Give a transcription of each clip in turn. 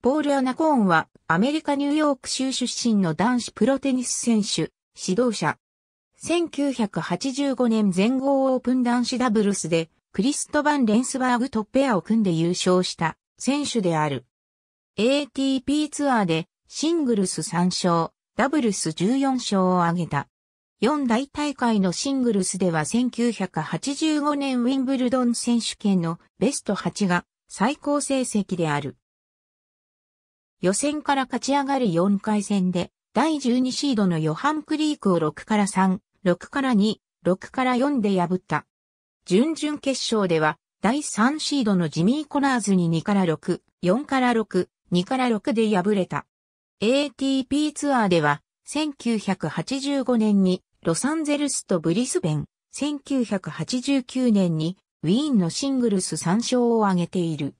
ポール・アナコーンはアメリカ・ニューヨーク州出身の男子プロテニス選手、指導者。1985年全豪オープン男子ダブルスでクリストバン・レンスバーグとペアを組んで優勝した選手である。ATP ツアーでシングルス3勝、ダブルス14勝を挙げた。四大大会のシングルスでは1985年ウィンブルドン選手権のベスト8が最高成績である。予選から勝ち上がる4回戦で、第12シードのヨハン・クリークを6から3、6から2、6から4で破った。準々決勝では、第3シードのジミー・コナーズに2から6、4から6、2から6で敗れた。ATP ツアーでは、1985年にロサンゼルスとブリスベン、1989年にウィーンのシングルス3勝を挙げている。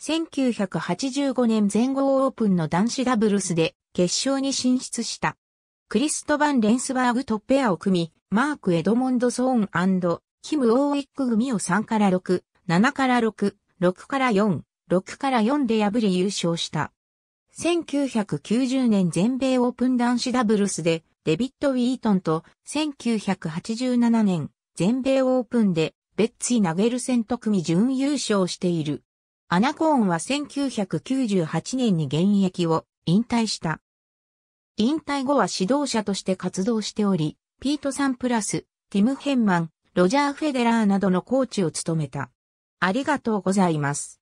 1985年全豪オープンの男子ダブルスで決勝に進出した。クリストバン・レンスバーグとペアを組み、マーク・エドモンド・ソーンキム・オーウィック組を3から6、7から6、6から4、6から4で破り優勝した。1990年全米オープン男子ダブルスでデビッド・ウィートンと1987年全米オープンでベッツィ・ナゲルセンと組準優勝している。アナコーンは1998年に現役を引退した。引退後は指導者として活動しており、ピートさんプラス、ティム・ヘンマン、ロジャー・フェデラーなどのコーチを務めた。ありがとうございます。